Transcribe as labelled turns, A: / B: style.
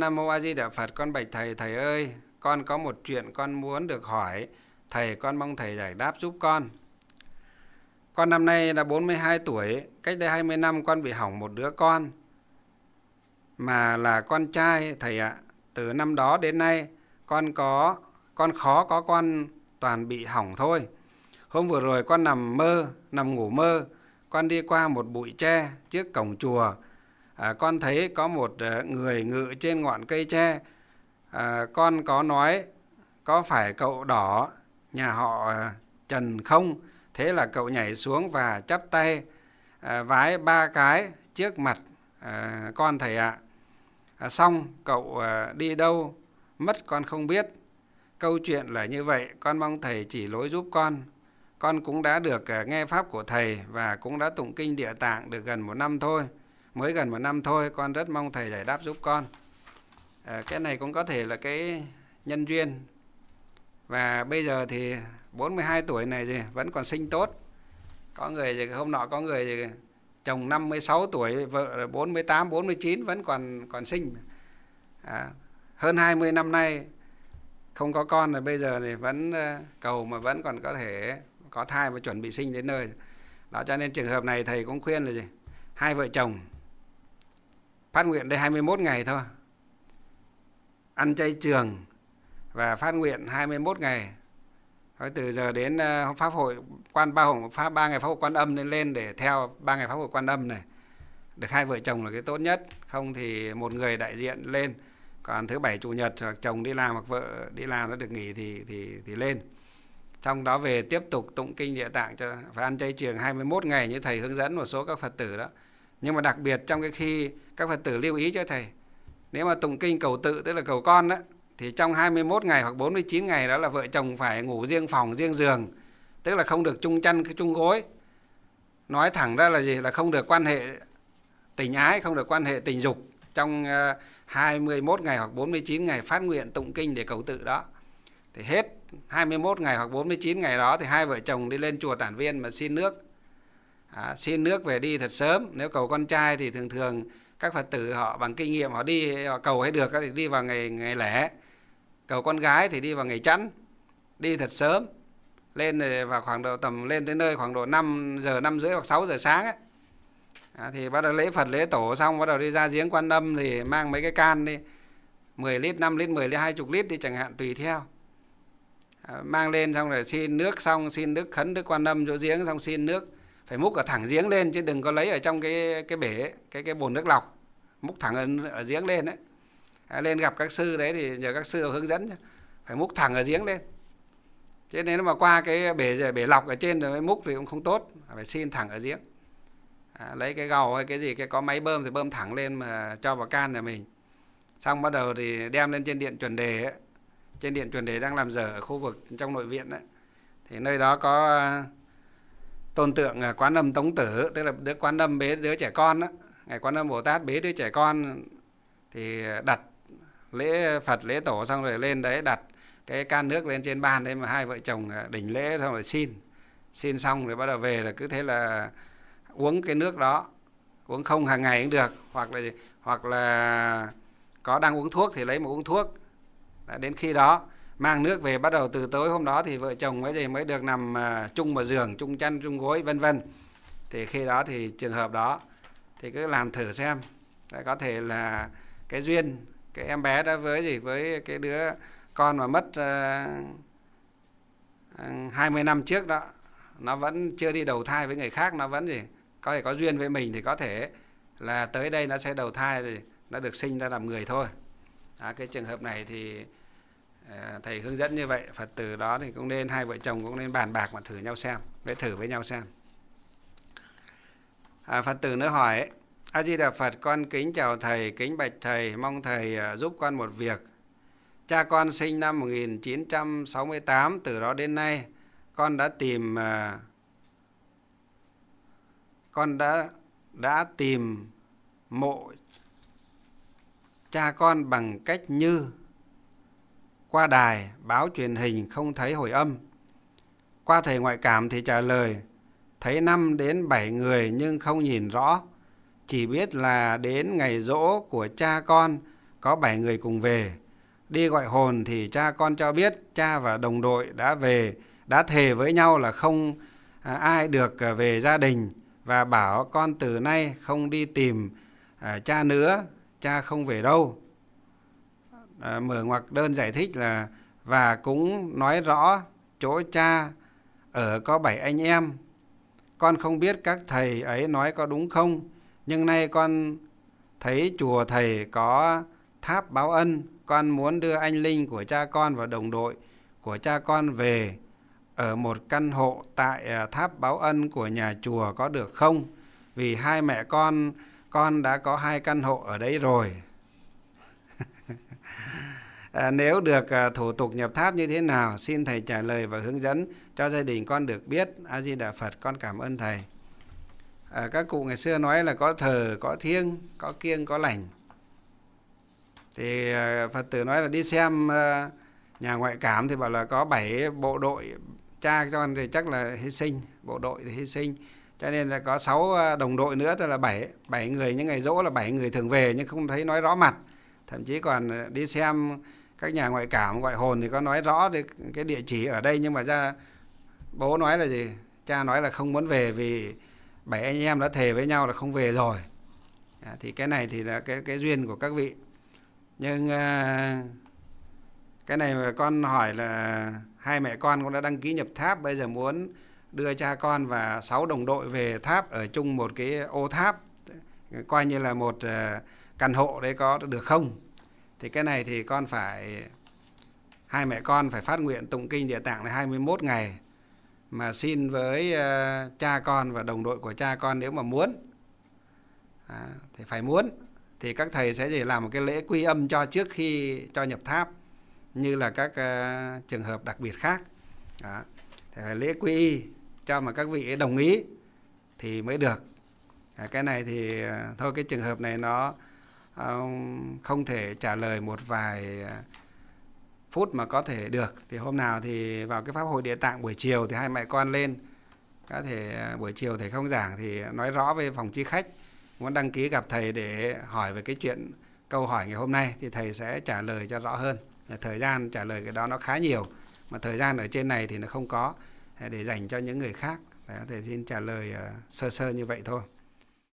A: Con Nam Mô A Di Đà Phật, con bạch thầy, thầy ơi, con có một chuyện con muốn được hỏi, thầy con mong thầy giải đáp giúp con. Con năm nay là 42 tuổi, cách đây 20 năm con bị hỏng một đứa con. Mà là con trai thầy ạ, từ năm đó đến nay con có con khó có con toàn bị hỏng thôi. Hôm vừa rồi con nằm mơ, nằm ngủ mơ, con đi qua một bụi tre trước cổng chùa à, con thấy có một ờ, người ngự trên ngọn cây tre à, con có nói có phải cậu đỏ nhà họ ờ, trần không thế là cậu nhảy xuống và chắp tay à, vái ba cái trước mặt à, con thầy ạ à. xong cậu à, đi đâu mất con không biết câu chuyện là như vậy con mong thầy chỉ lối giúp con con cũng đã được nghe pháp của thầy và cũng đã tụng kinh địa tạng được gần một năm thôi mới gần một năm thôi con rất mong thầy giải đáp giúp con à, cái này cũng có thể là cái nhân duyên và bây giờ thì 42 tuổi này thì vẫn còn sinh tốt có người thì hôm nọ có người thì chồng 56 tuổi vợ 48 49 vẫn còn còn sinh à, hơn 20 năm nay không có con rồi, bây giờ thì vẫn ờ, cầu mà vẫn còn có thể có thai và chuẩn bị sinh đến nơi đó cho nên trường hợp này thầy cũng khuyên là gì hai vợ chồng phát nguyện đây 21 ngày thôi ăn chay trường và phát nguyện 21 ngày Thôi từ giờ đến ờ, pháp hội quan ba hồng pháp ba ngày pháp hội quan âm nên lên để theo ba ngày pháp hội quan âm này được hai vợ chồng là cái tốt nhất không thì một người đại diện lên còn thứ bảy chủ nhật hoặc chồng đi làm hoặc vợ đi làm nó được nghỉ thì thì thì lên trong đó về tiếp tục tụng kinh địa tạng cho và ăn chay trường 21 ngày như thầy hướng dẫn một số các phật tử đó nhưng mà đặc biệt trong cái khi các phật tử lưu ý cho thầy nếu mà tụng kinh cầu tự tức là cầu con đó thì trong 21 ngày hoặc 49 ngày đó là vợ chồng phải ngủ riêng phòng riêng giường tức là không được chung chăn chung gối nói thẳng ra là gì là không được quan hệ tình ái không được quan hệ tình dục trong 21 ờ, ngày hoặc 49 ngày phát nguyện tụng kinh để cầu tự đó thì hết 21 ngày hoặc 49 ngày đó thì hai vợ chồng đi lên chùa Tản Viên mà xin nước à, xin nước về đi thật sớm nếu cầu con trai thì thường thường các phật tử họ bằng kinh nghiệm họ đi họ cầu hay được thì đi vào ngày ngày lẻ cầu con gái thì đi vào ngày chẵn đi thật sớm lên ờ, vào khoảng độ tầm lên tới nơi khoảng độ 5 giờ 5 rưỡi hoặc 6 giờ sáng ấy. À, thì bắt đầu lễ Phật lễ tổ xong bắt đầu đi ra giếng quan âm thì mang mấy cái can đi 10 lít 5 lít 10 lít 20 lít đi chẳng hạn tùy theo à, mang lên xong rồi xin nước xong xin nước khấn đức quan âm chỗ giếng xong xin nước phải múc ở thẳng giếng lên chứ đừng có lấy ở trong cái cái bể cái cái bồn nước lọc múc thẳng ở, ở giếng lên đấy à, lên gặp các sư đấy thì nhờ các sư hướng dẫn phải múc thẳng ở giếng lên chứ nếu mà qua cái bể bể lọc ở trên rồi mới múc thì cũng không tốt à, phải xin thẳng ở giếng à, lấy cái gầu hay cái gì cái có máy bơm thì bơm thẳng lên mà cho vào can nhà mình xong bắt đầu thì đem lên trên điện chuẩn đề ấy. trên điện chuẩn đề đang làm dở ở khu vực trong nội viện ấy. thì nơi đó có tôn tượng à, quán âm tống tử tức là đứa quán âm bế đứa trẻ con đó ngài quán âm bồ tát bế đứa trẻ con thì à, đặt lễ phật lễ tổ xong rồi lên đấy đặt cái can nước lên trên bàn đấy mà hai vợ chồng à, đỉnh lễ xong rồi xin xin xong rồi bắt đầu về là cứ thế là uống cái nước đó uống không hàng ngày cũng được hoặc là hoặc là có đang uống thuốc thì lấy mà uống thuốc đến khi đó mang nước về bắt đầu từ tối hôm đó thì vợ chồng mới gì mới được nằm à, chung một giường chung chăn chung gối vân vân thì khi đó thì trường hợp đó thì cứ làm thử xem có thể là cái duyên cái em bé đó với gì với cái đứa con mà mất uh, à, à, 20 năm trước đó nó vẫn chưa đi đầu thai với người khác nó vẫn gì có thể có duyên với mình thì có thể là tới đây nó sẽ đầu thai thì nó được sinh ra làm người thôi à, cái trường hợp này thì À, thầy hướng dẫn như vậy phật tử đó thì cũng nên hai vợ chồng cũng nên bàn bạc mà thử nhau xem để thử với nhau xem à, phật tử nữa hỏi a di đà phật con kính chào thầy kính bạch thầy mong thầy à, giúp con một việc cha con sinh năm 1968 từ đó đến nay con đã tìm à, con đã đã tìm mộ cha con bằng cách như qua đài, báo truyền hình không thấy hồi âm. Qua thầy ngoại cảm thì trả lời, thấy 5 đến 7 người nhưng không nhìn rõ, chỉ biết là đến ngày rỗ của cha con có 7 người cùng về. Đi gọi hồn thì cha con cho biết cha và đồng đội đã về, đã thề với nhau là không à, ai được à, về gia đình và bảo con từ nay không đi tìm à, cha nữa, cha không về đâu. Ờ, mở ngoặc đơn giải thích là và cũng nói rõ chỗ cha ở có bảy anh em con không biết các thầy ấy nói có đúng không nhưng nay con thấy chùa thầy có tháp báo ân con muốn đưa anh linh của cha con và đồng đội của cha con về ở một căn hộ tại à, tháp báo ân của nhà chùa có được không vì hai mẹ con con đã có hai căn hộ ở đấy rồi à, nếu được à, thủ tục nhập tháp như thế nào xin thầy trả lời và hướng dẫn cho gia đình con được biết a di đà phật con cảm ơn thầy à, các cụ ngày xưa nói là có thờ có thiêng có kiêng có lành thì à, phật tử nói là đi xem à, nhà ngoại cảm thì bảo là có bảy bộ đội cha con thì chắc là hy sinh bộ đội thì hy sinh cho nên là có 6 à, đồng đội nữa tức là 7 7 người những ngày rỗ là 7 người thường về nhưng không thấy nói rõ mặt thậm chí còn ờ, đi xem các nhà ngoại cảm ngoại hồn thì có nói rõ được cái địa chỉ ở đây nhưng mà ra bố nói là gì cha nói là không muốn về vì bảy anh em đã thề với nhau là không về rồi à, thì cái này thì là cái cái duyên của các vị nhưng à, cái này mà con hỏi là hai mẹ con cũng đã đăng ký nhập tháp bây giờ muốn đưa cha con và sáu đồng đội về tháp ở chung một cái ô tháp coi như là một uh, căn hộ đấy có được không thì cái này thì con phải hai mẹ con phải phát nguyện tụng kinh địa tạng là 21 ngày mà xin với ờ, cha con và đồng đội của cha con nếu mà muốn à, thì phải muốn thì các thầy sẽ để làm một cái lễ quy âm cho trước khi cho nhập tháp như là các uh, trường hợp đặc biệt khác Đó. thì phải lễ quy y cho mà các vị đồng ý thì mới được à, cái này thì uh, thôi cái trường hợp này nó không thể trả lời một vài à, phút mà có thể được thì hôm nào thì vào cái pháp hội địa tạng buổi chiều thì hai mẹ con lên có thể à, buổi chiều thầy không giảng thì nói rõ với phòng chi khách muốn đăng ký gặp thầy để hỏi về cái chuyện câu hỏi ngày hôm nay thì thầy sẽ trả lời cho rõ hơn thời gian trả lời cái đó nó khá nhiều mà thời gian ở trên này thì nó không có để dành cho những người khác Đấy, thầy xin trả lời à, sơ sơ như vậy thôi